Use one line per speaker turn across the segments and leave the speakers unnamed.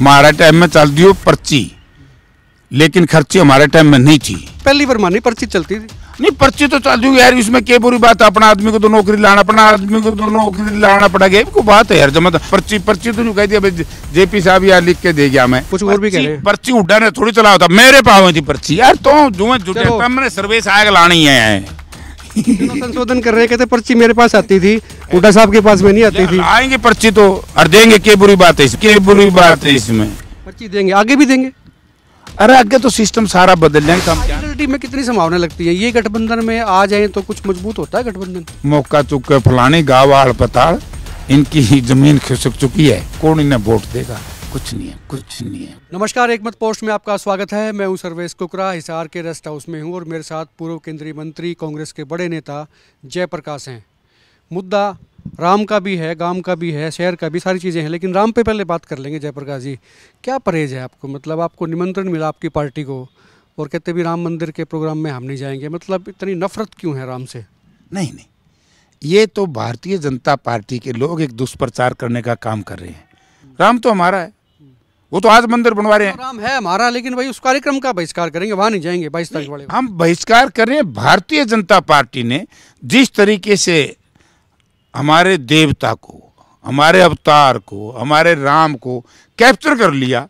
हमारे टाइम में चलती हो पर्ची लेकिन खर्ची हमारे टाइम में नहीं थी पहली बार मानी पर्ची चलती थी नहीं पर्ची तो चल जाऊंगी यार इसमें क्या बुरी बात है अपना आदमी को तो नौकरी लाना अपना आदमी को तो नौकरी लाना पड़ेगा कोई बात है यार जमा तो पर्ची पर्ची तो कह दिया जेपी साहब यार लिख के दे गया मैं कुछ और भी कह पर्ची उड्डा ने थोड़ी चला होता मेरे पाव थी पर्ची यार तो जो मैंने सर्वे आग लानी है
संशोधन कर रहे कहते पर्ची मेरे पास आती थी
हुडा साहब के पास में नहीं आती थी आएंगे पर्ची तो और देंगे क्या बुरी बात है क्या बुरी बात है इसमें
पर्ची देंगे आगे भी
देंगे अरे आगे तो सिस्टम सारा बदल जाएगा
तो में कितनी संभावना लगती है ये गठबंधन में आ जाए तो कुछ मजबूत होता है गठबंधन
मौका चुके फलाने गाँव हड़पताल इनकी जमीन खिसक चुकी है कौन इन्हें वोट देगा कुछ नहीं है कुछ नहीं है
नमस्कार एक मत पोस्ट में आपका स्वागत है मैं हूं सर्वेश कुकरा हिसार के रेस्ट हाउस में हूं और मेरे साथ पूर्व केंद्रीय मंत्री कांग्रेस के बड़े नेता जयप्रकाश हैं मुद्दा राम का भी है गांव का भी है शहर का भी सारी चीज़ें हैं लेकिन राम पे पहले बात कर लेंगे जयप्रकाश जी क्या परहेज है आपको मतलब आपको निमंत्रण मिला आपकी पार्टी को और कहते भी राम मंदिर के प्रोग्राम में हम नहीं जाएंगे मतलब इतनी नफरत क्यों है राम से
नहीं नहीं ये तो भारतीय जनता पार्टी के लोग एक दुष्प्रचार करने का काम कर रहे हैं राम तो हमारा है वो तो आज मंदिर बनवा रहे हैं राम है हमारा लेकिन भाई उस कार्यक्रम का बहिष्कार करेंगे वहां नहीं जाएंगे बाईस तारीख वाले हम बहिष्कार कर रहे हैं भारतीय जनता पार्टी ने जिस तरीके से हमारे देवता को हमारे अवतार को हमारे राम को कैप्चर कर लिया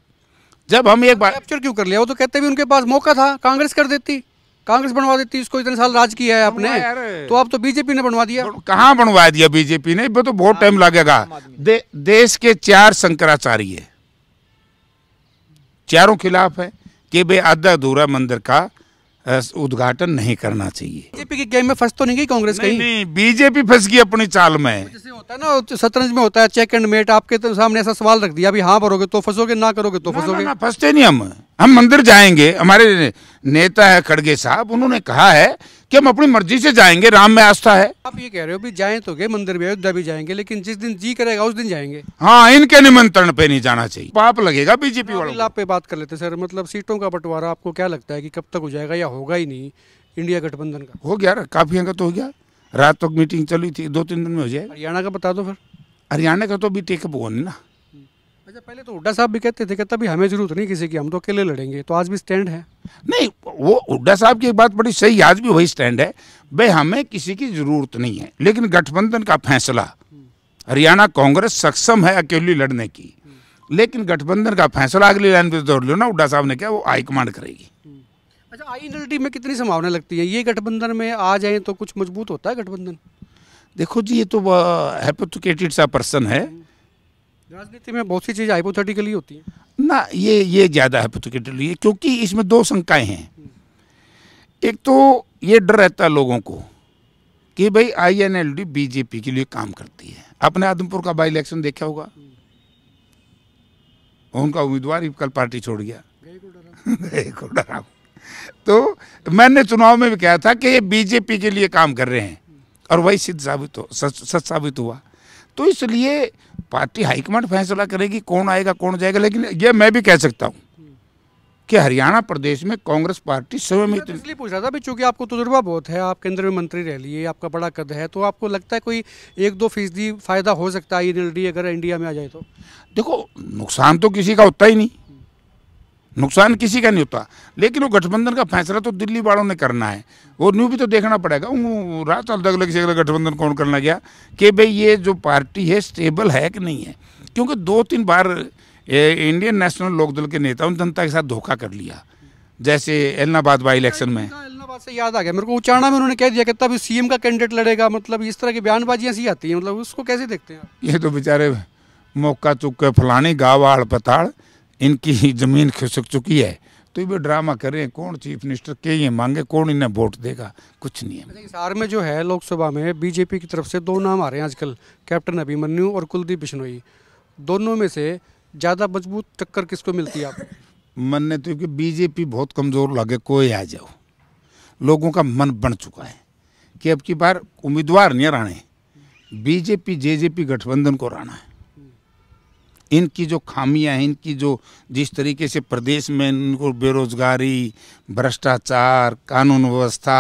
जब हम एक बार कैप्चर क्यों कर लिया वो तो कहते भी उनके पास मौका था कांग्रेस कर देती
कांग्रेस बनवा देती इसको इतने साल राज किया है आपने
तो आप तो बीजेपी ने बनवा दिया कहाँ बनवा दिया बीजेपी ने वो तो बहुत टाइम हाँ, लगेगा दे, देश के चार शंकराचार्य चारों खिलाफ है कि वे आधा अधूरा मंदिर का उद्घाटन नहीं करना चाहिए बीजेपी की
गेम में फंस तो नहीं गई कांग्रेस नहीं, नहीं
बीजेपी फंस गई अपनी चाल में होता
है ना तो शतरंज में होता है चेक एंड मेट आपके तो सामने ऐसा सवाल रख दिया अभी हाँ भरोगे तो फंसोगे
ना करोगे तो फंसोगे ना फंसते नहीं हम हम मंदिर जाएंगे हमारे नेता है खड़गे साहब उन्होंने कहा है कि हम अपनी मर्जी से जाएंगे राम में आस्था है
आप ये कह रहे हो भी जाएं तो गए मंदिर में अयोध्या भी जाएंगे लेकिन जिस दिन जी करेगा उस दिन जाएंगे
हाँ इनके निमंत्रण पे नहीं जाना चाहिए पाप
लगेगा बीजेपी वालों आप पे बात कर लेते सर मतलब सीटों का बंटवारा आपको क्या लगता है की कब तक हो जाएगा या होगा ही नहीं इंडिया गठबंधन का
हो गया काफी का तो हो गया रात तक मीटिंग चली थी दो तीन दिन में हो जाएगा हरियाणा का बता दो फिर हरियाणा का तो अभी टेकअप हुआ नहीं ना जैसे पहले तो हुड्डा साहब भी कहते थे कि भी हमें जरूरत नहीं किसी की हम तो अकेले लड़ेंगे तो आज भी स्टैंड है नहीं वो हुड्डा साहब की एक बात बड़ी सही आज भी वही स्टैंड है भाई हमें किसी की जरूरत नहीं है लेकिन गठबंधन का फैसला हरियाणा कांग्रेस सक्षम है अकेली लड़ने की लेकिन गठबंधन का फैसला अगली लाइन पे दौड़ लो ना हुड्डा साहब ने क्या वो हाईकमांड करेगी
अच्छा आई आइडेंटिटी में कितनी संभावना लगती है ये गठबंधन में आ जाए तो कुछ मजबूत होता है गठबंधन देखो जी ये तो
हेपोथिकेटेड सा पर्सन है राजनीति में बहुत सी चीज़ें हाइपोथेटिकली होती हैं ना ये ये ज़्यादा हाइपोथेटिकली क्योंकि इसमें दो शंकाएँ हैं एक तो ये डर रहता है लोगों को कि भाई आईएनएलडी बीजेपी के लिए काम करती है अपने आदमपुर का बाई इलेक्शन देखा होगा उनका उम्मीदवार ही कल पार्टी छोड़ गया डरा तो मैंने चुनाव में भी कहा था कि ये बीजेपी के लिए काम कर रहे हैं और वही सिद्ध साबित हो सच साबित हुआ तो इसलिए पार्टी हाईकमांड फैसला करेगी कौन आएगा कौन जाएगा लेकिन ये मैं भी कह सकता हूँ कि हरियाणा प्रदेश में कांग्रेस पार्टी स्वयं में तो इसलिए
पूछ रहा था भी चूंकि आपको तजुर्बा बहुत है आप केंद्र में मंत्री रह लिए आपका बड़ा कद है तो आपको लगता है कोई एक दो फीसदी फायदा हो सकता है ये निर्णय अगर इंडिया में आ जाए तो देखो
नुकसान तो किसी का होता ही नहीं नुकसान किसी का नहीं होता लेकिन वो गठबंधन का फैसला तो दिल्ली वालों ने करना है और न्यू भी तो देखना पड़ेगा रात अलग अलग से अलग गठबंधन कौन करना गया कि भाई ये जो पार्टी है स्टेबल है कि नहीं है क्योंकि दो तीन बार इंडियन नेशनल लोकदल के नेताओं ने जनता के साथ धोखा कर लिया जैसे एलनाबाद बाई इलेक्शन में हाँ,
एलनाबाद से याद आ गया मेरे को उचाना में उन्होंने कह दिया कि तब सीएम का कैंडिडेट लड़ेगा मतलब इस तरह की बयानबाजियाँ सी आती हैं मतलब उसको कैसे देखते हैं
ये तो बेचारे मौका चुके फलानी गाँव आड़ पताड़ इनकी ही ज़मीन खिसक चुकी है तो ये ड्रामा कर रहे हैं कौन चीफ मिनिस्टर के ये मांगे कौन इन्हें वोट देगा कुछ नहीं है अच्छा,
हिसार में जो है लोकसभा में बीजेपी की तरफ से दो नाम आ रहे हैं आजकल कैप्टन अभिमन्यू और कुलदीप बिश्नोई दोनों में से ज़्यादा मजबूत टक्कर
किसको मिलती है आप मन ने तो क्योंकि बीजेपी बहुत कमज़ोर लगे कोई आ जाओ लोगों का मन बन चुका है कि अब की बार उम्मीदवार नहीं रहने बीजेपी जे गठबंधन को रहना है इनकी जो खामियां हैं इनकी जो जिस तरीके से प्रदेश में इनको बेरोज़गारी भ्रष्टाचार कानून व्यवस्था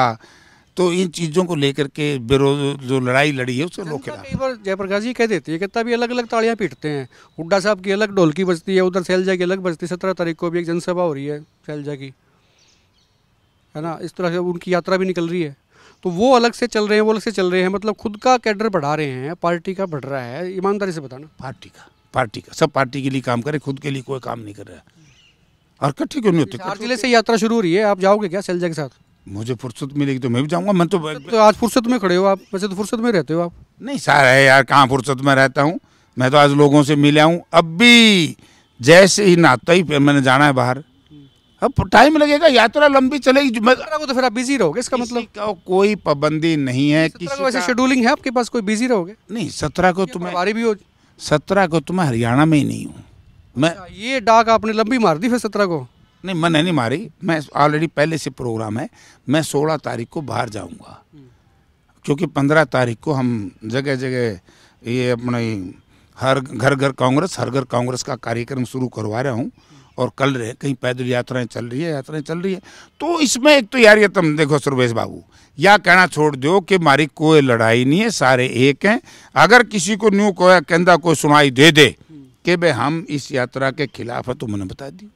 तो इन चीज़ों को लेकर के बेरोज जो लड़ाई लड़ी है उसको रोक खिलाफ एक
बार जयप्रकाश जी कह देती है कि तभी अलग अलग ताड़ियाँ पीटते हैं हुड्डा साहब की अलग ढोलकी बजती है उधर सैलजा की अलग बजती है सत्रह तारीख को भी एक जनसभा हो रही है सैलजा की है ना इस तरह से उनकी यात्रा भी निकल रही है तो वो अलग से चल रहे हैं वो अलग से चल रहे हैं मतलब खुद का कैडर बढ़ा रहे हैं पार्टी का बढ़ रहा है ईमानदारी से बताना पार्टी का
पार्टी का सब पार्टी के लिए काम करे खुद के लिए कोई काम नहीं कर रहा और इकट्ठे क्यों नहीं होते चार जिले तो- से यात्रा शुरू
हो रही है आप जाओगे क्या सैलजा के साथ
मुझे फुर्सत मिलेगी तो मैं भी जाऊंगा मैं तो-, तो,
तो आज फुर्सत में खड़े हो आप वैसे तो फुर्सत में रहते हो आप
नहीं सारा है यार कहाँ फुर्सत में रहता हूँ मैं तो आज लोगों से मिला हूँ अब भी जैसे ही नाता ही मैंने जाना है बाहर अब टाइम लगेगा यात्रा लंबी चलेगी मैं तो फिर आप बिजी रहोगे इसका मतलब का कोई पाबंदी नहीं है किसी वैसे शेड्यूलिंग है आपके पास कोई बिजी रहोगे नहीं सत्रह को तुम्हारी तो भी हो सत्रह को तो मैं हरियाणा में ही नहीं हूँ मैं अच्छा, ये डाक आपने लंबी मार दी फिर सत्रह को नहीं मैंने नहीं मारी मैं ऑलरेडी पहले से प्रोग्राम है मैं सोलह तारीख को बाहर जाऊँगा हम्म। क्योंकि पंद्रह तारीख को हम जगह जगह ये अपने हर घर घर कांग्रेस हर घर कांग्रेस का कार्यक्रम शुरू करवा रहा हूँ और कल रहे कहीं पैदल यात्राएं चल रही है यात्राएं चल रही है तो इसमें एक तो यार ये तुम देखो सुरवेश बाबू या कहना छोड़ दो कि मारी कोई लड़ाई नहीं है सारे एक हैं अगर किसी को न्यू कोया कहता कोई सुनाई दे दे कि भाई हम इस यात्रा के खिलाफ है तो मैंने बता दी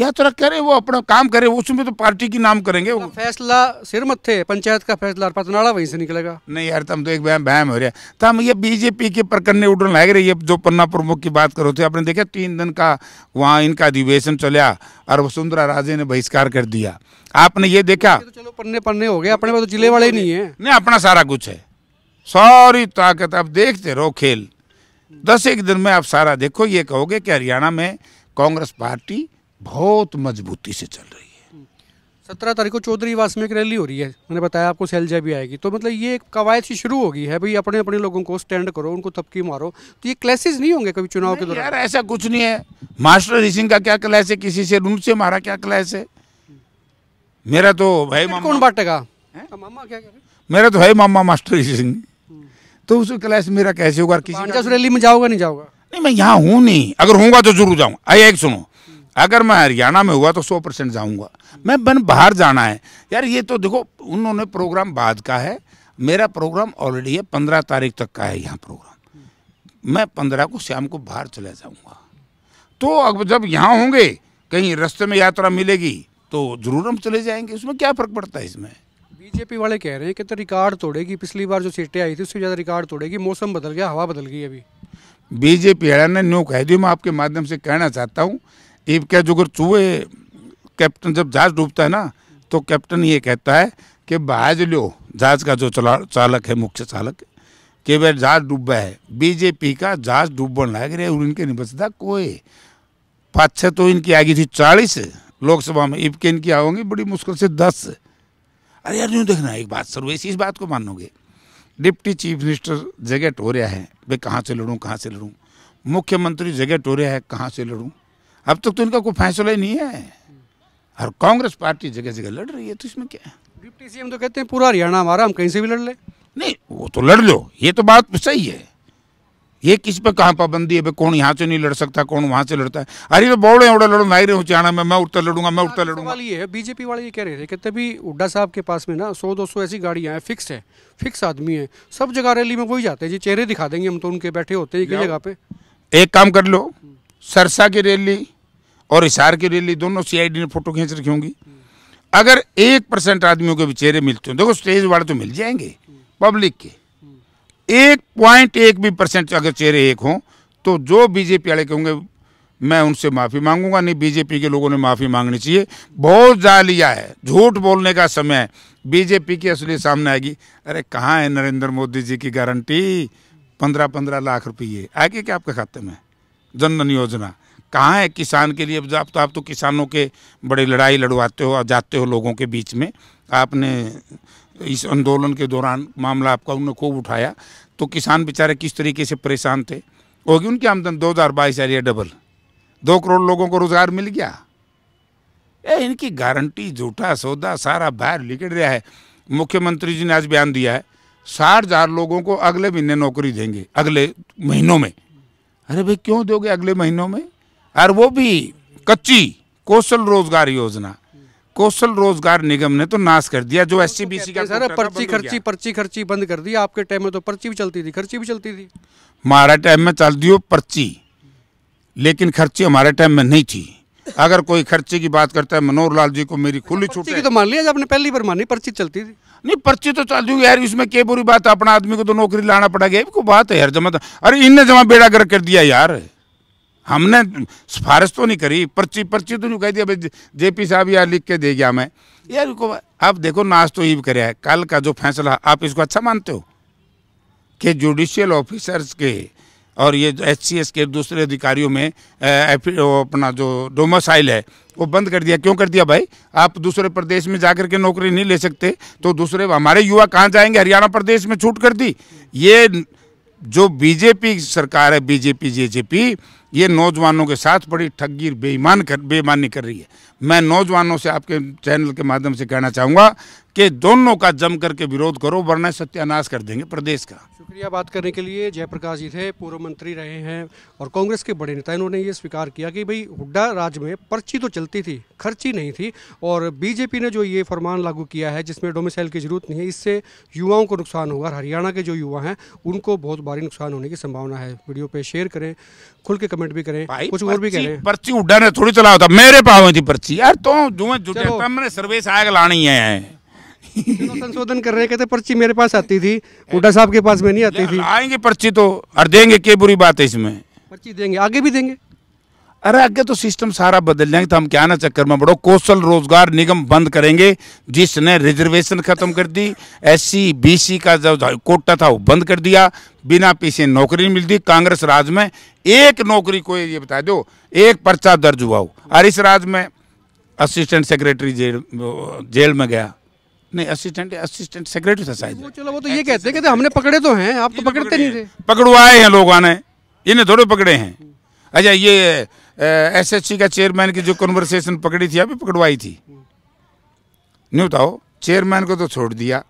यात्रा करे वो अपना काम करे उसमें तो पार्टी की नाम करेंगे तो फैसला सिर मत्थे पंचायत का फैसला पतनाड़ा वहीं से निकलेगा नहीं यार तम तो एक बहम बहम हो रहा है तम ये बीजेपी के प्रकरण उड़न लाग रहे ये जो पन्ना प्रमुख की बात करो थे तो आपने देखा तीन दिन का वहाँ इनका अधिवेशन चलिया और वसुंधरा राजे ने बहिष्कार कर दिया आपने ये देखा तो चलो पन्ने पन्ने हो गए अपने तो जिले वाले नहीं है नहीं अपना सारा कुछ है सारी ताकत आप देखते रहो खेल दस एक दिन में आप सारा देखो ये कहोगे कि हरियाणा में कांग्रेस पार्टी बहुत मजबूती से चल रही है सत्रह तारीख को चौधरी
वास में एक रैली हो रही है मैंने बताया आपको सैलजा भी आएगी तो मतलब ये कवायद सी शुरू हो गई है भाई अपने अपने लोगों को
स्टैंड करो उनको थपकी मारो तो ये क्लैसेज नहीं होंगे कभी चुनाव के दौरान यार ऐसा कुछ नहीं है मास्टर ऋषिंग का क्या क्लैस है किसी से रूम से मारा क्या क्लैस है मेरा तो भाई मामा कौन बांटेगा हाँ, मामा क्या मेरा तो भाई मामा मास्टर हम्म। सिंह तो उस क्लैस मेरा कैसे होगा किसी रैली में जाओगे नहीं जाओगे नहीं मैं यहाँ हूँ नहीं अगर हूँ तो जरूर जाऊँगा आइए एक सुनो अगर मैं हरियाणा में हुआ तो सौ परसेंट जाऊँगा मैं बन बाहर जाना है यार ये तो देखो उन्होंने प्रोग्राम बाद का है मेरा प्रोग्राम ऑलरेडी है पंद्रह तारीख तक का है यहाँ प्रोग्राम मैं पंद्रह को शाम को बाहर चला जाऊँगा तो अब जब यहाँ होंगे कहीं रास्ते में यात्रा मिलेगी तो ज़रूर हम चले जाएंगे उसमें क्या फ़र्क पड़ता है इसमें
बीजेपी वाले कह रहे हैं कि तो रिकॉर्ड तोड़ेगी पिछली बार जो सीटें आई थी उससे ज़्यादा रिकॉर्ड तोड़ेगी मौसम
बदल गया हवा बदल गई अभी बीजेपी ने न्यू कह दी मैं आपके माध्यम से कहना चाहता हूँ ईब के जुगर चूहे कैप्टन जब जहाज डूबता है ना तो कैप्टन ये कहता है कि भाज लो जहाज का जो चला चालक है मुख्य चालक के वह जहाज डूबा है बीजेपी का जहाज डूबन लाग रहे और इनके नहीं बचता कोई पाछे तो इनकी आ गई थी चालीस लोकसभा में इबके इनकी आओगे बड़ी मुश्किल से दस अरे यार यूँ देखना एक बात सर वैसी इस बात को मानोगे डिप्टी चीफ मिनिस्टर जगह टोरिया है भाई कहाँ से लड़ूँ कहाँ से लड़ूँ मुख्यमंत्री जगह टोरिया है कहाँ से लड़ूँ अब तक तो इनका कोई फैसला ही नहीं है और कांग्रेस पार्टी जगह जगह लड़ रही है तो इसमें क्या है डिप्टी सीएम तो कहते हैं पूरा हरियाणा हमारा हम कहीं से भी लड़ ले नहीं वो तो लड़ लो ये तो बात सही है ये किस पे कहाँ पाबंदी है भाई कौन यहाँ से नहीं लड़ सकता कौन वहाँ से लड़ता है अरे तो बोड़े उड़ा लड़ू नाई रहे हरियाणा में मैं उठता लड़ूंगा मैं उड़ता लड़ूंगा ये है बीजेपी वाले ये कह रहे थे कहते भी हुड्डा
साहब के पास में ना सौ दो सौ ऐसी गाड़ियाँ हैं फिक्स है फिक्स आदमी है सब जगह रैली में वही जाते हैं जी चेहरे
दिखा देंगे हम तो उनके बैठे होते हैं एक जगह पे एक काम कर लो सरसा की रैली और इशार के रैली दोनों सीआईडी ने फोटो खींच रखी होंगी अगर एक परसेंट आदमियों के भी चेहरे मिलते हैं देखो स्टेज वाले तो मिल जाएंगे पब्लिक के एक पॉइंट एक भी परसेंट अगर चेहरे एक हों तो जो बीजेपी वाले कहेंगे मैं उनसे माफ़ी मांगूंगा नहीं बीजेपी के लोगों ने माफ़ी मांगनी चाहिए बहुत जा लिया है झूठ बोलने का समय बीजेपी की असली सामने आएगी अरे कहाँ है नरेंद्र मोदी जी की गारंटी पंद्रह पंद्रह लाख रुपये आगे क्या आपके खाते में जनधन योजना कहाँ है किसान के लिए आप तो आप तो किसानों के बड़े लड़ाई लड़वाते हो और जाते हो लोगों के बीच में आपने इस आंदोलन के दौरान मामला आपका उन्होंने खूब उठाया तो किसान बेचारे किस तरीके से परेशान थे होगी उनकी आमदन दो हज़ार बाईस आ रही है डबल दो करोड़ लोगों को रोज़गार मिल गया ए, इनकी गारंटी झूठा सौदा सारा बाहर निकल रहा है मुख्यमंत्री जी ने आज बयान दिया है साठ हज़ार लोगों को अगले महीने नौकरी देंगे अगले महीनों में अरे भाई क्यों दोगे अगले महीनों में और वो भी कच्ची कौशल रोजगार योजना कौशल रोजगार निगम ने तो नाश कर दिया जो एस सी का सर पर्ची खर्ची
पर्ची खर्ची बंद कर दी आपके टाइम में तो पर्ची भी चलती थी खर्ची भी चलती थी
हमारे टाइम में चल हो पर्ची लेकिन खर्ची हमारे टाइम में नहीं थी अगर कोई खर्चे की बात करता है मनोहर लाल जी को मेरी खुली छूट तो मान लिया आपने पहली बार मानी पर्ची चलती थी नहीं पर्ची तो चल रही यार इसमें क्या बुरी बात अपना आदमी को तो नौकरी लाना पड़ेगा को बात है यार जमा तो- अरे इनने जमा बेड़ा गर्क कर दिया यार हमने सिफारिश तो नहीं करी पर्ची पर्ची तो नहीं कह दिया भाई जे पी साहब यार लिख के दे गया मैं यार को आप देखो नाश तो ही करे कल का जो फैसला आप इसको अच्छा मानते हो कि जुडिशियल ऑफिसर्स के और ये एच के दूसरे अधिकारियों में अपना जो डोमोसाइल है वो बंद कर दिया क्यों कर दिया भाई आप दूसरे प्रदेश में जाकर के नौकरी नहीं ले सकते तो दूसरे हमारे युवा कहाँ जाएंगे हरियाणा प्रदेश में छूट कर दी ये जो बीजेपी सरकार है बीजेपी जेजेपी ये नौजवानों के साथ बड़ी ठगीर बेईमान कर बेईमानी कर रही है मैं नौजवानों से आपके चैनल के माध्यम से कहना चाहूँगा कि दोनों का जम करके विरोध करो वरना सत्यानाश कर देंगे प्रदेश का
शुक्रिया बात करने के लिए जयप्रकाश जी थे पूर्व मंत्री रहे हैं और कांग्रेस के बड़े नेता इन्होंने ये स्वीकार किया कि भाई हुड्डा राज में पर्ची तो चलती थी खर्ची नहीं थी और बीजेपी ने जो ये फरमान लागू किया है जिसमें डोमिसाइल की जरूरत नहीं है इससे युवाओं को नुकसान होगा हरियाणा के जो युवा हैं उनको बहुत भारी नुकसान होने की संभावना है वीडियो पे शेयर करें खुल के कमेंट भी करें कुछ और भी करें
पर्ची हुड्डा ने थोड़ी चलाया था मेरे पास थी पर्ची यार तो सर्वेश आग लानी है
संशोधन कर रहे कहते पर्ची मेरे पास आती थी हुडा साहब के पास में नहीं आती थी आएंगे पर्ची
तो और देंगे क्या बुरी बात है इसमें पर्ची देंगे आगे भी देंगे अरे आगे तो सिस्टम सारा बदल जाएंगे तो हम क्या ना चक्कर में पड़ो कौशल रोजगार निगम बंद करेंगे जिसने रिजर्वेशन खत्म कर दी एससी बीसी का जो कोटा था वो बंद कर दिया बिना पीछे नौकरी मिल दी कांग्रेस राज में एक नौकरी को ये बता दो एक पर्चा दर्ज हुआ हो और इस राज में असिस्टेंट सेक्रेटरी जेल जेल में गया नहीं असिस्टेंट असिस्टेंट सेक्रेटरी था शायद वो
चलो वो तो ये कहते कहते हमने पकड़े तो हैं आप तो पकड़ते नहीं थे
पकड़वाए हैं लोग आने इन्हें थोड़े पकड़े हैं अच्छा ये एसएससी का चेयरमैन की जो कन्वर्सेशन पकड़ी थी अभी पकड़वाई थी न्यू था चेयरमैन को तो छोड़ दिया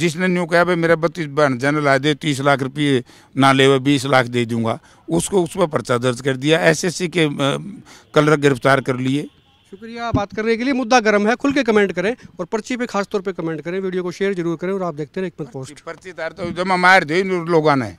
जिसने न्यू कहा भाई मेरा बत्तीस बहन जनरल आ दे तीस लाख रुपये ना ले हुए बीस लाख दे दूंगा उसको उस पर पर्चा दर्ज कर दिया सी के कलर गिरफ्तार कर लिए
शुक्रिया बात करने के लिए मुद्दा गर्म है खुल के कमेंट करें और पर्ची पे खास तौर पे कमेंट करें वीडियो को शेयर जरूर करें और आप देखते रहे एक पोस्ट पर्ची तार तो जमा मार दी लोगों ने